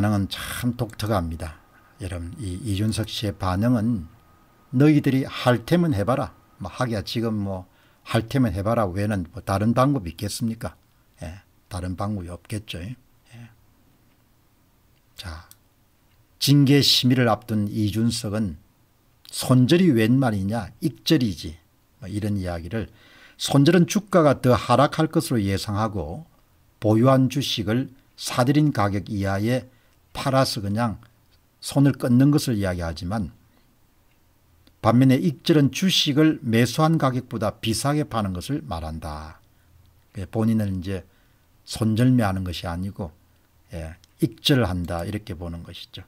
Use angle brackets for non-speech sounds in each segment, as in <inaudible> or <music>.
반응은 참 독특합니다. 여러분 이 이준석 씨의 반응은 너희들이 할 테면 해봐라. 뭐 하기야 지금 뭐 할 테면 해봐라 외에는 뭐 다른 방법이 있겠습니까? 예, 다른 방법이 없겠죠. 예. 자, 징계 심의를 앞둔 이준석은 손절이 웬 말이냐 익절이지 뭐 이런 이야기를 손절은 주가가 더 하락할 것으로 예상하고 보유한 주식을 사들인 가격 이하에 팔아서 그냥 손을 끊는 것을 이야기하지만 반면에 익절은 주식을 매수한 가격보다 비싸게 파는 것을 말한다. 예, 본인은 이제 손절매하는 것이 아니고 예, 익절한다 이렇게 보는 것이죠.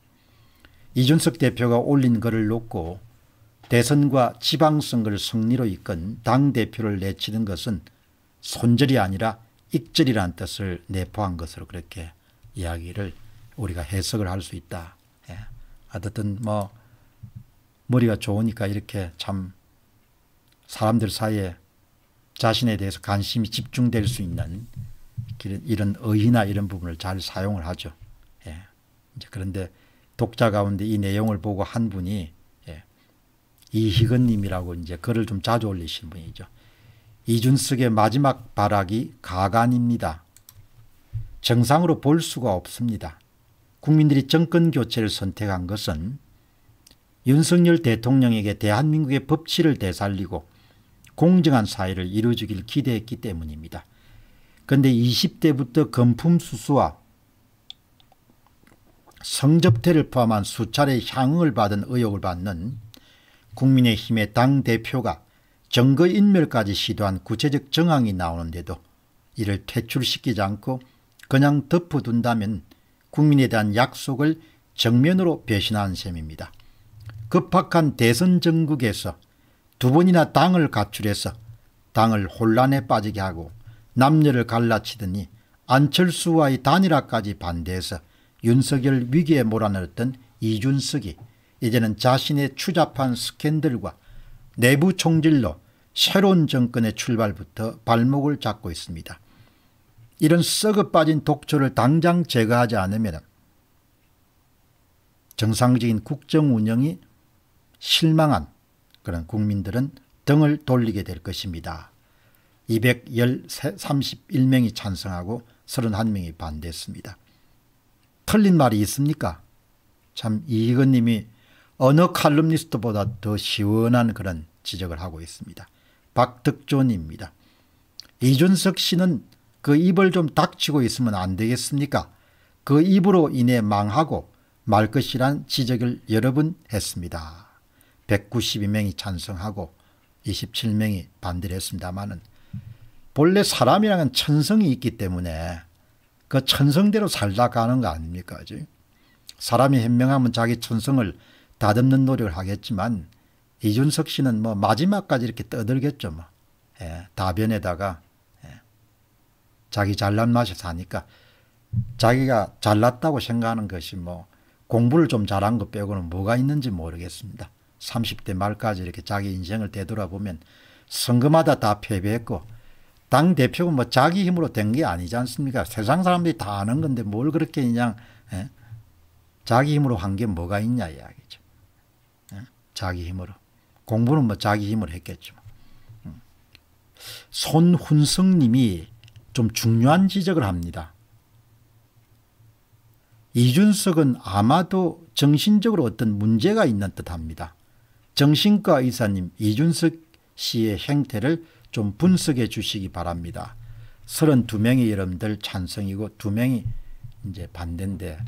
이준석 대표가 올린 글을 놓고 대선과 지방선거를 승리로 이끈 당대표를 내치는 것은 손절이 아니라 익절이란 뜻을 내포한 것으로 그렇게 이야기를 우리가 해석을 할 수 있다. 예. 어쨌든 뭐 머리가 좋으니까 이렇게 참 사람들 사이에 자신에 대해서 관심이 집중될 수 있는 이런 의의나 이런 부분을 잘 사용을 하죠. 예. 이제 그런데 독자 가운데 이 내용을 보고 한 분이 예. 이희근님이라고 이제 글을 좀 자주 올리신 분이죠. 이준석의 마지막 발악이 가관입니다. 정상으로 볼 수가 없습니다. 국민들이 정권 교체를 선택한 것은 윤석열 대통령에게 대한민국의 법치를 되살리고 공정한 사회를 이루어주길 기대했기 때문입니다. 그런데 20대부터 건품수수와 성접태를 포함한 수차례 향응을 받은 의혹을 받는 국민의힘의 당대표가 정거인멸까지 시도한 구체적 정황이 나오는데도 이를 퇴출시키지 않고 그냥 덮어둔다면 국민에 대한 약속을 정면으로 배신한 셈입니다. 급박한 대선 정국에서 두 번이나 당을 가출해서 당을 혼란에 빠지게 하고 남녀를 갈라치더니 안철수와의 단일화까지 반대해서 윤석열 위기에 몰아넣었던 이준석이 이제는 자신의 추잡한 스캔들과 내부 총질로 새로운 정권의 출발부터 발목을 잡고 있습니다. 이런 썩어 빠진 독초를 당장 제거하지 않으면 정상적인 국정 운영이 실망한 그런 국민들은 등을 돌리게 될 것입니다. 231명이 찬성하고 31명이 반대했습니다. 틀린 말이 있습니까? 참이건님이 어느 칼럼니스트보다 더 시원한 그런 지적을 하고 있습니다. 박득조입니다 이준석 씨는 그 입을 좀 닥치고 있으면 안 되겠습니까? 그 입으로 인해 망하고 말 것이란 지적을 여러 번 했습니다. 192명이 찬성하고 27명이 반대를 했습니다만은 본래 사람이라는 천성이 있기 때문에 그 천성대로 살다 가는 거 아닙니까? 그지? 사람이 현명하면 자기 천성을 다듬는 노력을 하겠지만 이준석 씨는 뭐 마지막까지 이렇게 떠들겠죠. 뭐. 예, 다변에다가 자기 잘난 맛이 사니까 자기가 잘났다고 생각하는 것이 뭐 공부를 좀 잘한 것 빼고는 뭐가 있는지 모르겠습니다. 30대 말까지 이렇게 자기 인생을 되돌아보면 선거마다 다 패배했고 당 대표가 뭐 자기 힘으로 된 게 아니지 않습니까? 세상 사람들이 다 아는 건데 뭘 그렇게 그냥 에? 예? 자기 힘으로 한 게 뭐가 있냐 이야기죠. 에? 예? 자기 힘으로 공부는 뭐 자기 힘으로 했겠죠. 음. 손훈성님이 좀 중요한 지적을 합니다. 이준석은 아마도 정신적으로 어떤 문제가 있는 듯합니다. 정신과 의사님 이준석 씨의 행태를 좀 분석해 주시기 바랍니다. 32명이 여러분들 찬성이고 2명이 이제 반대인데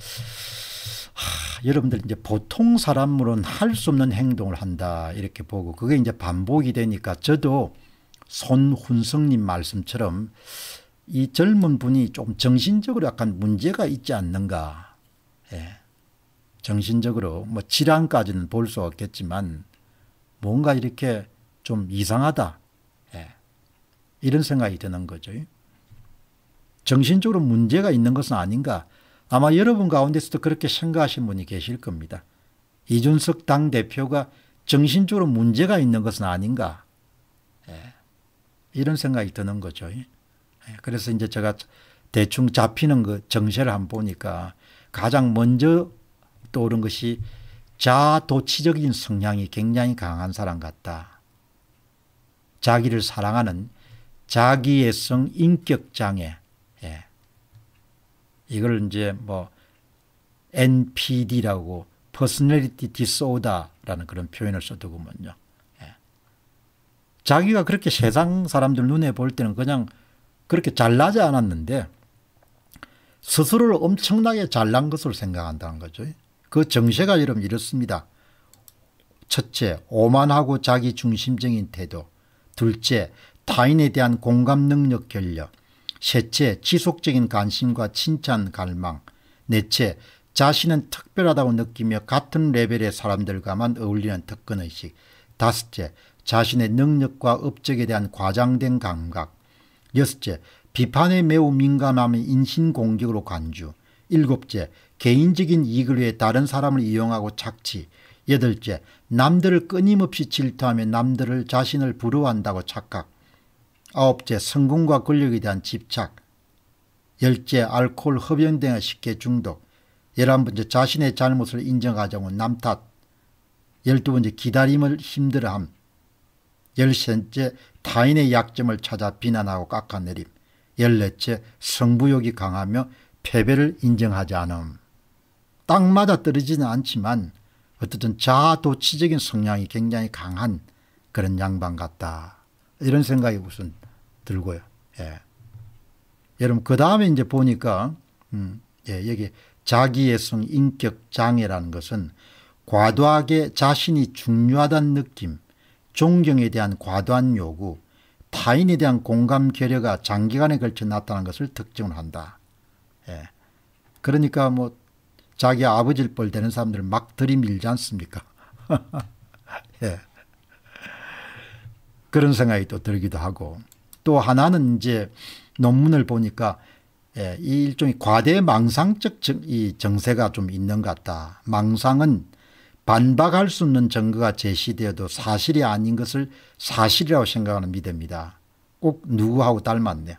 하, 여러분들 이제 보통 사람으로는 할 수 없는 행동을 한다 이렇게 보고 그게 이제 반복이 되니까 저도 손훈성님 말씀처럼 이 젊은 분이 좀 정신적으로 약간 문제가 있지 않는가. 예. 정신적으로 뭐 질환까지는 볼 수 없겠지만 뭔가 이렇게 좀 이상하다. 예. 이런 생각이 드는 거죠. 정신적으로 문제가 있는 것은 아닌가. 아마 여러분 가운데서도 그렇게 생각하신 분이 계실 겁니다. 이준석 당대표가 정신적으로 문제가 있는 것은 아닌가. 예. 이런 생각이 드는 거죠. 예, 그래서 이제 제가 대충 잡히는 그 정세를 한번 보니까 가장 먼저 떠오른 것이 자도치적인 성향이 굉장히 강한 사람 같다. 자기를 사랑하는 자기애성 인격장애. 예. 이걸 이제 뭐 NPD라고 Personality Disorder라는 그런 표현을 써두고만요. 예. 자기가 그렇게 세상 사람들 눈에 볼 때는 그냥 그렇게 잘나지 않았는데 스스로를 엄청나게 잘난 것을 생각한다는 거죠. 그 정세가 여러분 이렇습니다. 첫째, 오만하고 자기 중심적인 태도. 둘째, 타인에 대한 공감 능력 결여. 셋째, 지속적인 관심과 칭찬 갈망. 넷째, 자신은 특별하다고 느끼며 같은 레벨의 사람들과만 어울리는 특권의식. 다섯째, 자신의 능력과 업적에 대한 과장된 감각. 여섯째, 비판에 매우 민감함의 인신공격으로 간주. 일곱째, 개인적인 이익을 위해 다른 사람을 이용하고 착취. 여덟째, 남들을 끊임없이 질투하며 남들을 자신을 부러워한다고 착각. 아홉째, 성공과 권력에 대한 집착. 열째, 알코올 흡연 등의 식혜 중독. 열한번째, 자신의 잘못을 인정하자고 남탓. 열두번째, 기다림을 힘들어함. 열셋째 타인의 약점을 찾아 비난하고 깎아내림 열넷째 성부욕이 강하며 패배를 인정하지 않음 딱 맞아 떨어지는 않지만 어쨌든 자아도취적인 성향이 굉장히 강한 그런 양반 같다 이런 생각이 무슨 들고요 예. 여러분 그 다음에 이제 보니까 음, 예, 여기 자기의성 인격 장애라는 것은 과도하게 자신이 중요하다는 느낌 존경에 대한 과도한 요구, 타인에 대한 공감 결여가 장기간에 걸쳐 나타난 것을 특징한다. 예. 그러니까 뭐 자기 아버지를 뻘 되는 사람들을 막 들이밀지 않습니까? <laughs> 예. 그런 생각이 또 들기도 하고 또 하나는 이제 논문을 보니까 예, 이 일종의 과대 망상적 정, 이 정세가 좀 있는 것 같다. 망상은 반박할 수 없는 증거가 제시되어도 사실이 아닌 것을 사실이라고 생각하는 믿음이다. 꼭 누구하고 닮았네.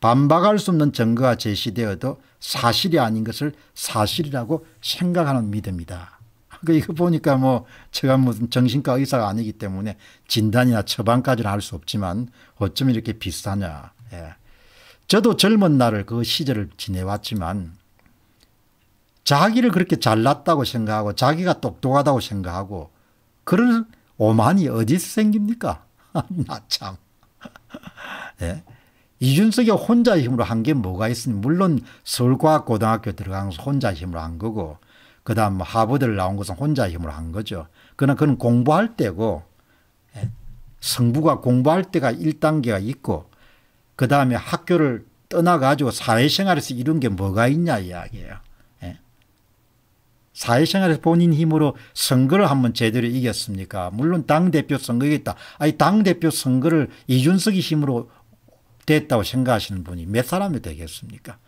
반박할 수 없는 증거가 제시되어도 사실이 아닌 것을 사실이라고 생각하는 믿음이다. 그 이거 보니까 뭐 제가 무슨 정신과 의사가 아니기 때문에 진단이나 처방까지는 할 수 없지만 어쩜 이렇게 비슷하냐. 예. 저도 젊은 날을 그 시절을 지내왔지만 자기를 그렇게 잘났다고 생각하고 자기가 똑똑하다고 생각하고 그런 오만이 어디서 생깁니까? 나 <laughs> 아, 참. <laughs> 예? 이준석이 혼자 힘으로 한 게 뭐가 있으니 물론 서울과학고등학교 들어가서 혼자 힘으로 한 거고 그 다음 뭐 하버드를 나온 것은 혼자 힘으로 한 거죠. 그러나 그건 공부할 때고 예? 성부가 공부할 때가 1단계가 있고 그 다음에 학교를 떠나가지고 사회생활에서 이룬 게 뭐가 있냐 이야기예요. 사회생활에서 본인 힘으로 선거를 한번 제대로 이겼습니까? 물론 당대표 선거겠다. 이 아니 당대표 선거를 이준석이 힘으로 됐다고 생각하시는 분이 몇 사람이 되겠습니까?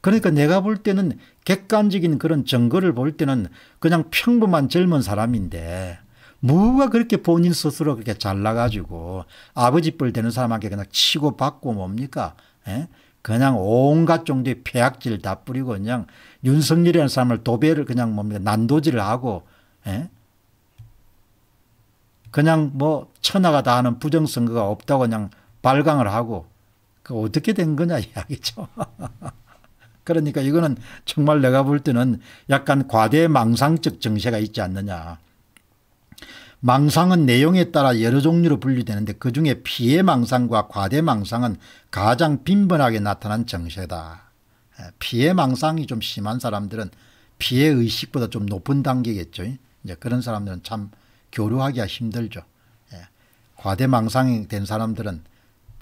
그러니까 내가 볼 때는 객관적인 그런 증거를 볼 때는 그냥 평범한 젊은 사람인데 뭐가 그렇게 본인 스스로 그렇게 잘나가지고 아버지 뻘 되는 사람한테 그냥 치고 받고 뭡니까? 에? 예? 그냥 온갖 종류의 폐악질 다 뿌리고 그냥 윤석열이라는 사람을 도배를 그냥 뭡니까 뭐 난도질을 하고 에? 예? 그냥 뭐 천하가 다하는 부정선거가 없다고 그냥 발광을 하고 그 어떻게 된 거냐 이야기죠. <laughs> 그러니까 이거는 정말 내가 볼 때는 약간 과대망상적 정세가 있지 않느냐. 망상은 내용에 따라 여러 종류로 분류되는데 그중에 피해 망상과 과대 망상은 가장 빈번하게 나타난 정세다. 예, 피해 망상이 좀 심한 사람들은 피해 의식보다 좀 높은 단계겠죠. 이제 그런 사람들은 참 교류하기가 힘들죠. 예. 과대 망상이 된 사람들은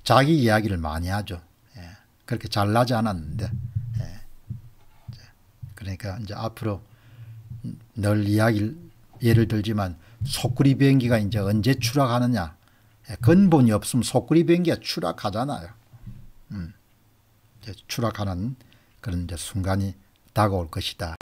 자기 이야기를 많이 하죠. 예. 그렇게 잘나지 않았는데. 예. 그러니까 이제 앞으로 음, 늘 이야기를 예를 들지만 소쿠리 비행기가 이제 언제 추락하느냐. 예, 근본이 없으면 속구리 비행기가 추락하잖아요. 음, 추락하는 그런 이제 순간이 다가올 것이다.